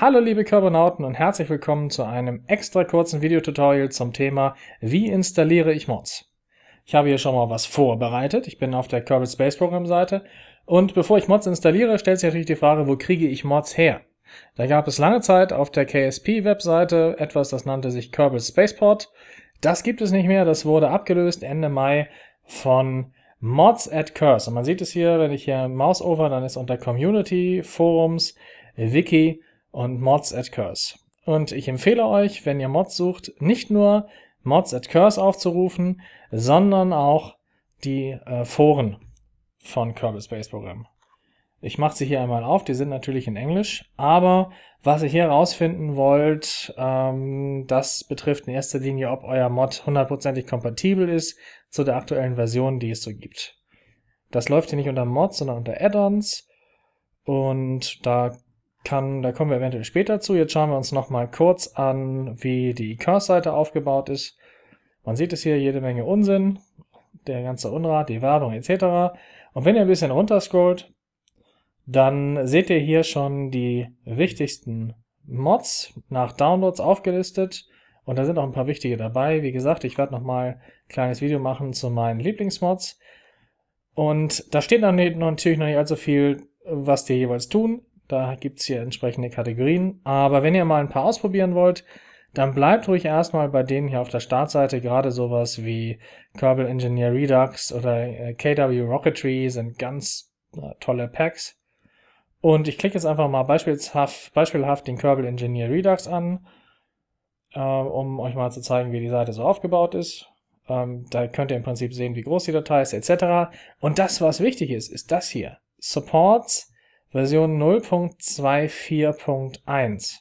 Hallo liebe Körpernauten und herzlich willkommen zu einem extra kurzen Videotutorial zum Thema Wie installiere ich Mods? Ich habe hier schon mal was vorbereitet. Ich bin auf der Kerbal Space Program Seite und bevor ich Mods installiere, stellt sich natürlich die Frage, wo kriege ich Mods her? Da gab es lange Zeit auf der KSP Webseite etwas, das nannte sich Kerbal Spaceport. Das gibt es nicht mehr, das wurde abgelöst Ende Mai von Mods at Curse. Und man sieht es hier, wenn ich hier Mouse over, dann ist unter Community, Forums, Wiki und Mods at Curse. Und ich empfehle euch, wenn ihr Mods sucht, nicht nur Mods at Curse aufzurufen, sondern auch die äh, Foren von Kerbal Space Program. Ich mache sie hier einmal auf, die sind natürlich in Englisch, aber was ihr hier herausfinden wollt, ähm, das betrifft in erster Linie, ob euer Mod hundertprozentig kompatibel ist zu der aktuellen Version, die es so gibt. Das läuft hier nicht unter Mods, sondern unter Add-ons und da kann, da kommen wir eventuell später zu. Jetzt schauen wir uns nochmal kurz an, wie die Curse-Seite aufgebaut ist. Man sieht es hier jede Menge Unsinn, der ganze Unrat, die Werbung etc. Und wenn ihr ein bisschen runterscrollt, dann seht ihr hier schon die wichtigsten Mods nach Downloads aufgelistet. Und da sind auch ein paar wichtige dabei. Wie gesagt, ich werde nochmal ein kleines Video machen zu meinen Lieblingsmods. Und da steht natürlich noch nicht allzu viel, was die jeweils tun. Da gibt es hier entsprechende Kategorien. Aber wenn ihr mal ein paar ausprobieren wollt, dann bleibt ruhig erstmal bei denen hier auf der Startseite. Gerade sowas wie Kerbal Engineer Redux oder äh, KW Rocketry sind ganz äh, tolle Packs. Und ich klicke jetzt einfach mal beispielshaft, beispielhaft den Kerbal Engineer Redux an, äh, um euch mal zu zeigen, wie die Seite so aufgebaut ist. Ähm, da könnt ihr im Prinzip sehen, wie groß die Datei ist, etc. Und das, was wichtig ist, ist das hier. Supports Version 0.24.1.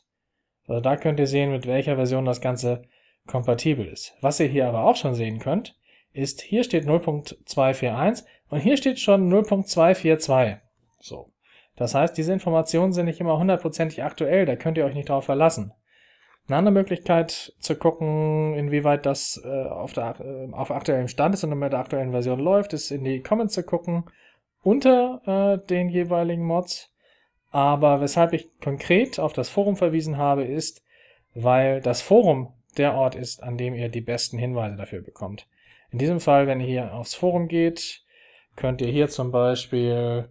Also da könnt ihr sehen, mit welcher Version das Ganze kompatibel ist. Was ihr hier aber auch schon sehen könnt, ist, hier steht 0.241 und hier steht schon 0.242. So. Das heißt, diese Informationen sind nicht immer hundertprozentig aktuell, da könnt ihr euch nicht drauf verlassen. Eine andere Möglichkeit zu gucken, inwieweit das äh, auf, der, äh, auf aktuellem Stand ist und mit der aktuellen Version läuft, ist in die Comments zu gucken unter äh, den jeweiligen Mods. Aber weshalb ich konkret auf das Forum verwiesen habe, ist, weil das Forum der Ort ist, an dem ihr die besten Hinweise dafür bekommt. In diesem Fall, wenn ihr hier aufs Forum geht, könnt ihr hier zum Beispiel,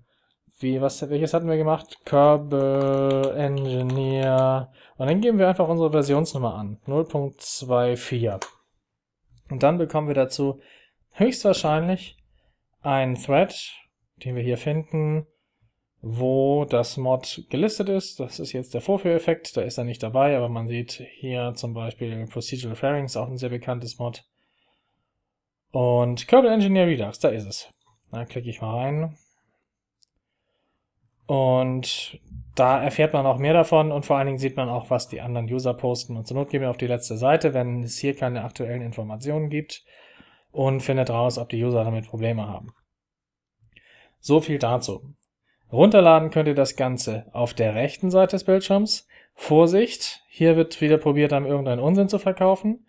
wie, was, welches hatten wir gemacht? Kerbel Engineer. Und dann geben wir einfach unsere Versionsnummer an. 0.24. Und dann bekommen wir dazu höchstwahrscheinlich einen Thread den wir hier finden, wo das Mod gelistet ist. Das ist jetzt der Vorführeffekt, da ist er nicht dabei, aber man sieht hier zum Beispiel Procedural Fairings, auch ein sehr bekanntes Mod. Und Kerbal Engineer Redux, da ist es. Da klicke ich mal rein. Und da erfährt man auch mehr davon und vor allen Dingen sieht man auch, was die anderen User posten. Und zur Not gehen wir auf die letzte Seite, wenn es hier keine aktuellen Informationen gibt und findet raus, ob die User damit Probleme haben. So viel dazu. Runterladen könnt ihr das Ganze auf der rechten Seite des Bildschirms. Vorsicht, hier wird wieder probiert, einem irgendeinen Unsinn zu verkaufen.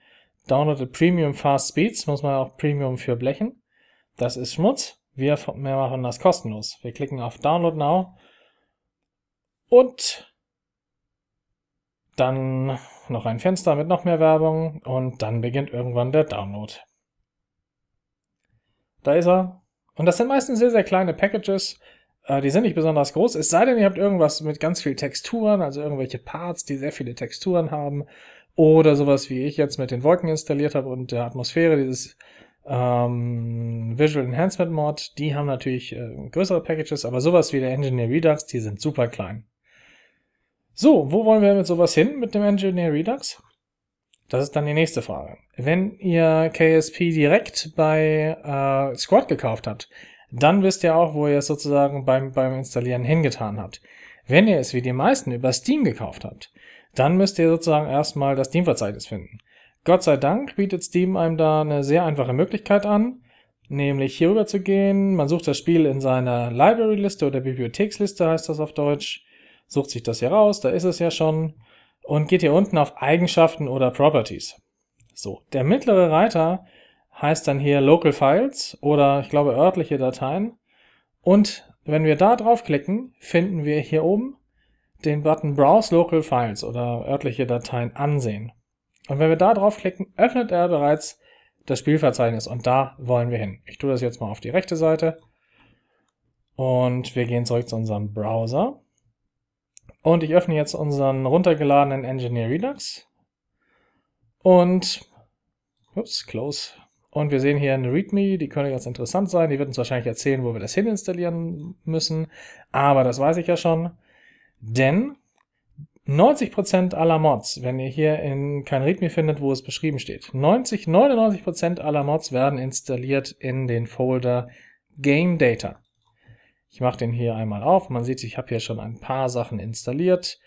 Downloaded Premium Fast Speeds, muss man auch Premium für blechen. Das ist Schmutz. Wir, wir machen das kostenlos. Wir klicken auf Download Now. Und dann noch ein Fenster mit noch mehr Werbung und dann beginnt irgendwann der Download. Da ist er, und das sind meistens sehr, sehr kleine Packages. Äh, die sind nicht besonders groß, es sei denn, ihr habt irgendwas mit ganz viel Texturen, also irgendwelche Parts, die sehr viele Texturen haben. Oder sowas wie ich jetzt mit den Wolken installiert habe und der Atmosphäre, dieses ähm, Visual Enhancement Mod, die haben natürlich äh, größere Packages, aber sowas wie der Engineer Redux, die sind super klein. So, wo wollen wir mit sowas hin mit dem Engineer Redux? Das ist dann die nächste Frage. Wenn ihr KSP direkt bei äh, Squad gekauft habt, dann wisst ihr auch, wo ihr es sozusagen beim, beim Installieren hingetan habt. Wenn ihr es wie die meisten über Steam gekauft habt, dann müsst ihr sozusagen erstmal das Steam-Verzeichnis finden. Gott sei Dank bietet Steam einem da eine sehr einfache Möglichkeit an, nämlich hier rüber zu gehen. Man sucht das Spiel in seiner Library-Liste oder Bibliotheksliste heißt das auf Deutsch, sucht sich das hier raus, da ist es ja schon und geht hier unten auf Eigenschaften oder Properties. So, der mittlere Reiter heißt dann hier Local Files oder ich glaube örtliche Dateien. Und wenn wir da draufklicken, finden wir hier oben den Button Browse Local Files oder örtliche Dateien ansehen. Und wenn wir da draufklicken, öffnet er bereits das Spielverzeichnis und da wollen wir hin. Ich tue das jetzt mal auf die rechte Seite und wir gehen zurück zu unserem Browser. Und ich öffne jetzt unseren runtergeladenen Engineer Redux. Und, ups, close. Und wir sehen hier eine README, die könnte ganz interessant sein. Die wird uns wahrscheinlich erzählen, wo wir das hin installieren müssen. Aber das weiß ich ja schon. Denn 90% aller Mods, wenn ihr hier in kein README findet, wo es beschrieben steht, 90, 99% aller Mods werden installiert in den Folder Game Data. Ich mache den hier einmal auf. Man sieht, ich habe hier schon ein paar Sachen installiert.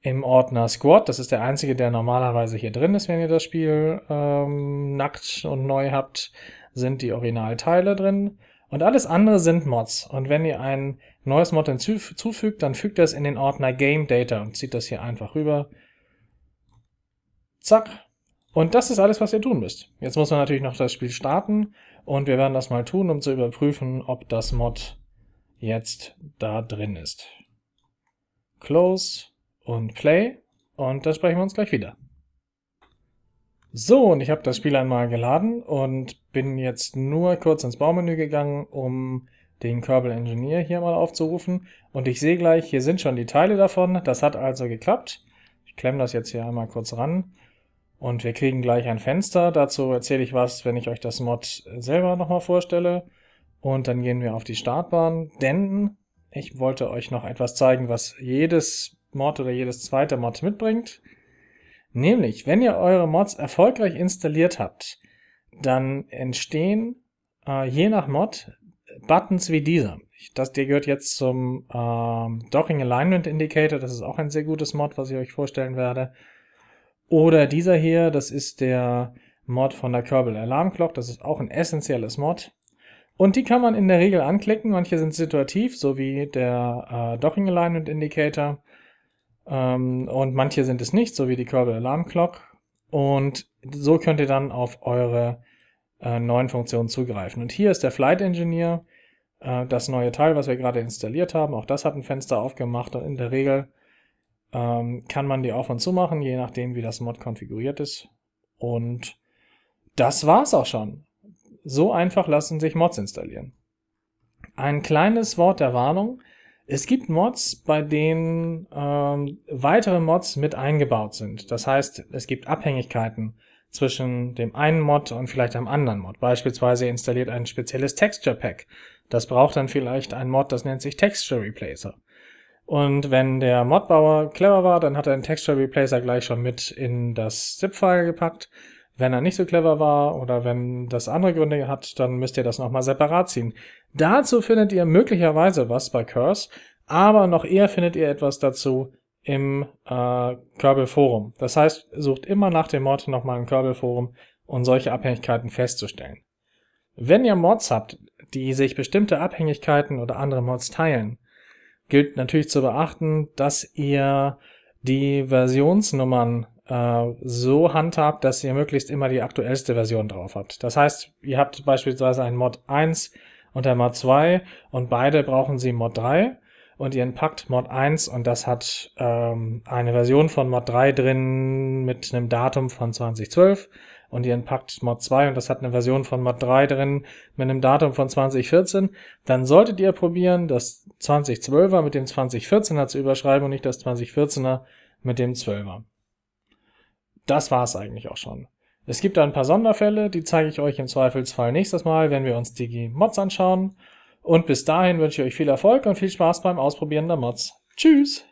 Im Ordner Squad, das ist der einzige, der normalerweise hier drin ist, wenn ihr das Spiel ähm, nackt und neu habt, sind die Originalteile drin. Und alles andere sind Mods. Und wenn ihr ein neues Mod hinzufügt, dann fügt das in den Ordner Game Data und zieht das hier einfach rüber. Zack. Und das ist alles, was ihr tun müsst. Jetzt muss man natürlich noch das Spiel starten und wir werden das mal tun, um zu überprüfen, ob das Mod jetzt da drin ist. Close und Play und da sprechen wir uns gleich wieder. So, und ich habe das Spiel einmal geladen und bin jetzt nur kurz ins Baumenü gegangen, um den Kerbal Engineer hier mal aufzurufen. Und ich sehe gleich, hier sind schon die Teile davon. Das hat also geklappt. Ich klemme das jetzt hier einmal kurz ran. Und wir kriegen gleich ein Fenster. Dazu erzähle ich was, wenn ich euch das Mod selber nochmal vorstelle. Und dann gehen wir auf die Startbahn, denn ich wollte euch noch etwas zeigen, was jedes Mod oder jedes zweite Mod mitbringt. Nämlich, wenn ihr eure Mods erfolgreich installiert habt, dann entstehen äh, je nach Mod Buttons wie dieser. Das, der gehört jetzt zum äh, Docking Alignment Indicator. Das ist auch ein sehr gutes Mod, was ich euch vorstellen werde. Oder dieser hier, das ist der Mod von der Kerbal Alarm Clock. Das ist auch ein essentielles Mod. Und die kann man in der Regel anklicken. Manche sind situativ, so wie der äh, Docking Alignment Indicator. Ähm, und manche sind es nicht, so wie die Kerbal Alarm Clock. Und so könnt ihr dann auf eure äh, neuen Funktionen zugreifen. Und hier ist der Flight Engineer, äh, das neue Teil, was wir gerade installiert haben. Auch das hat ein Fenster aufgemacht und in der Regel ähm, kann man die auf und zu machen, je nachdem, wie das Mod konfiguriert ist. Und das war's auch schon so einfach lassen sich Mods installieren. Ein kleines Wort der Warnung. Es gibt Mods, bei denen ähm, weitere Mods mit eingebaut sind. Das heißt, es gibt Abhängigkeiten zwischen dem einen Mod und vielleicht einem anderen Mod. Beispielsweise installiert ein spezielles Texture Pack. Das braucht dann vielleicht ein Mod, das nennt sich Texture Replacer. Und wenn der Modbauer clever war, dann hat er den Texture Replacer gleich schon mit in das ZIP-File gepackt wenn er nicht so clever war oder wenn das andere Gründe hat, dann müsst ihr das nochmal separat ziehen. Dazu findet ihr möglicherweise was bei Curse, aber noch eher findet ihr etwas dazu im äh, Körbelforum. Das heißt, sucht immer nach dem Mod nochmal im Körbelforum, um solche Abhängigkeiten festzustellen. Wenn ihr Mods habt, die sich bestimmte Abhängigkeiten oder andere Mods teilen, gilt natürlich zu beachten, dass ihr die Versionsnummern äh, so handhabt, dass ihr möglichst immer die aktuellste Version drauf habt. Das heißt, ihr habt beispielsweise einen Mod 1 und ein Mod 2 und beide brauchen sie Mod 3 und ihr entpackt Mod 1 und das hat ähm, eine Version von Mod 3 drin mit einem Datum von 2012 und ihr entpackt Mod 2 und das hat eine Version von Mod 3 drin mit einem Datum von 2014, dann solltet ihr probieren, das 2012er mit dem 2014er zu überschreiben und nicht das 2014er mit dem 12er das war's eigentlich auch schon. Es gibt da ein paar Sonderfälle, die zeige ich euch im Zweifelsfall nächstes Mal, wenn wir uns Digi-Mods anschauen. Und bis dahin wünsche ich euch viel Erfolg und viel Spaß beim Ausprobieren der Mods. Tschüss!